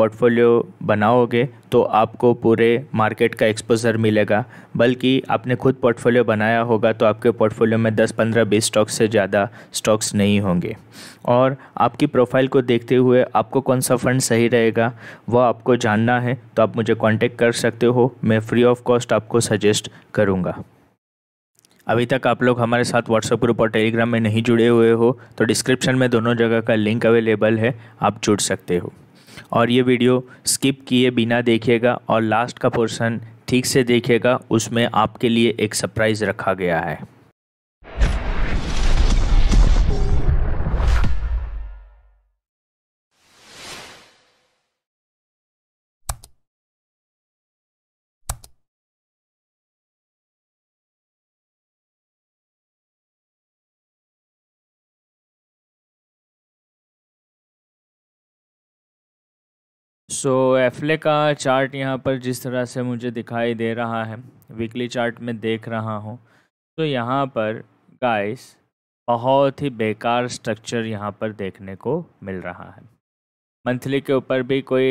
Portfolio बनाओगे तो आपको पूरे मार्केट का एक्सपोजर मिलेगा बल्कि आपने खुद पोर्टफोलियो बनाया होगा तो आपके पोर्टफोलियो में 10-15 बीस स्टॉक्स से ज़्यादा स्टॉक्स नहीं होंगे और आपकी प्रोफाइल को देखते हुए आपको कौन सा फ़ंड सही रहेगा वह आपको जानना है तो आप मुझे कॉन्टेक्ट कर सकते हो मैं फ्री ऑफ कॉस्ट आपको सजेस्ट करूँगा अभी तक आप लोग हमारे साथ व्हाट्सएप ग्रुप और टेलीग्राम में नहीं जुड़े हुए हो तो डिस्क्रिप्शन में दोनों जगह का लिंक अवेलेबल है आप जुड़ सकते हो और ये वीडियो स्किप किए बिना देखिएगा और लास्ट का पोर्शन ठीक से देखिएगा उसमें आपके लिए एक सरप्राइज़ रखा गया है सो so, एफले का चार्ट यहाँ पर जिस तरह से मुझे दिखाई दे रहा है वीकली चार्ट में देख रहा हूँ तो यहाँ पर गाइस बहुत ही बेकार स्ट्रक्चर यहाँ पर देखने को मिल रहा है मंथली के ऊपर भी कोई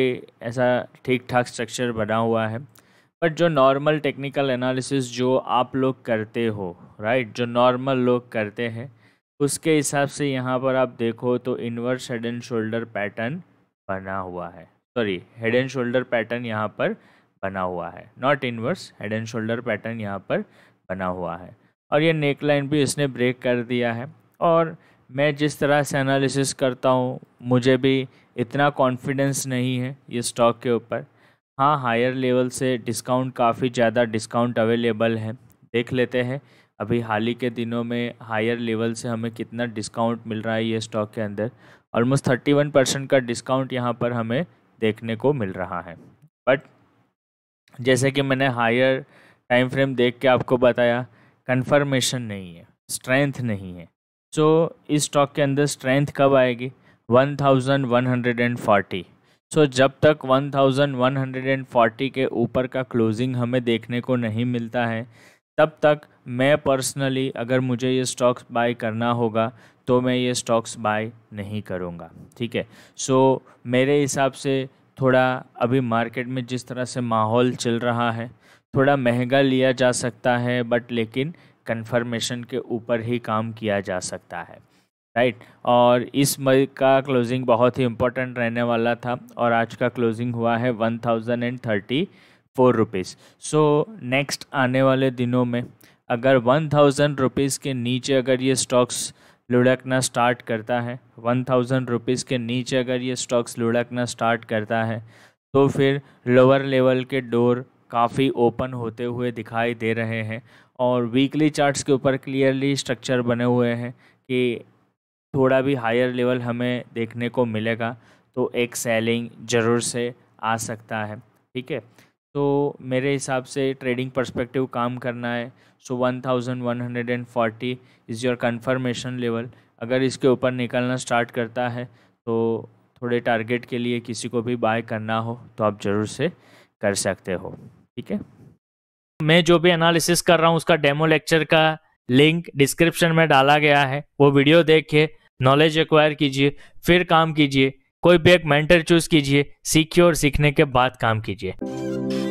ऐसा ठीक ठाक स्ट्रक्चर बना हुआ है बट जो नॉर्मल टेक्निकल एनालिसिस जो आप लोग करते हो राइट जो नॉर्मल लोग करते हैं उसके हिसाब से यहाँ पर आप देखो तो inverse head and shoulder pattern बना हुआ है sorry head and shoulder pattern यहाँ पर बना हुआ है not inverse head and shoulder pattern यहाँ पर बना हुआ है और ये नेक लाइन भी इसने ब्रेक कर दिया है और मैं जिस तरह से एनालिसिस करता हूँ मुझे भी इतना कॉन्फिडेंस नहीं है ये स्टॉक के ऊपर हाँ हायर लेवल से डिस्काउंट काफ़ी ज़्यादा डिस्काउंट अवेलेबल है देख लेते हैं अभी हाल ही के दिनों में हायर लेवल से हमें कितना डिस्काउंट मिल रहा है ये स्टॉक के अंदर ऑलमोस्ट थर्टी वन परसेंट का डिस्काउंट यहाँ पर हमें देखने को मिल रहा है बट जैसे कि मैंने हायर टाइम फ्रेम देख के आपको बताया कन्फर्मेशन नहीं है स्ट्रेंथ नहीं है सो so, इस स्टॉक के अंदर स्ट्रेंथ कब आएगी 1140 सो so, जब तक 1140 के ऊपर का क्लोजिंग हमें देखने को नहीं मिलता है तब तक मैं पर्सनली अगर मुझे ये स्टॉक्स बाय करना होगा तो मैं ये स्टॉक्स बाय नहीं करूँगा ठीक है सो मेरे हिसाब से थोड़ा अभी मार्केट में जिस तरह से माहौल चल रहा है थोड़ा महंगा लिया जा सकता है बट लेकिन कन्फर्मेशन के ऊपर ही काम किया जा सकता है राइट right? और इस मई का क्लोजिंग बहुत ही इम्पोर्टेंट रहने वाला था और आज का क्लोजिंग हुआ है one thousand and thirty four rupees so next आने वाले दिनों में अगर वन थाउजेंड रुपीज़ के नीचे अगर ये स्टॉक्स लुढ़कना स्टार्ट करता है वन थाउजेंड रुपीज़ के नीचे अगर ये स्टॉक्स लुढ़कना स्टार्ट करता है तो फिर लोअर लेवल के डोर काफ़ी ओपन होते हुए दिखाई दे रहे हैं और वीकली चार्ट्स के ऊपर क्लियरली स्ट्रक्चर बने हुए हैं कि थोड़ा भी हायर लेवल हमें देखने को मिलेगा तो एक सेलिंग ज़रूर से आ सकता है ठीक है तो मेरे हिसाब से ट्रेडिंग पर्सपेक्टिव काम करना है so one thousand one hundred and forty is your confirmation level अगर इसके ऊपर निकलना स्टार्ट करता है तो थोड़े टारगेट के लिए किसी को भी बाय करना हो तो आप ज़रूर से कर सकते हो ठीक है मैं जो भी एनालिसिस कर रहा हूँ उसका डेमो लेक्चर का लिंक डिस्क्रिप्शन में डाला गया है वो वीडियो देख के नॉलेज एक्वायर कीजिए फिर काम कीजिए कोई भी एक मेंटर चूज कीजिए सीखिए और सीखने के बाद काम कीजिए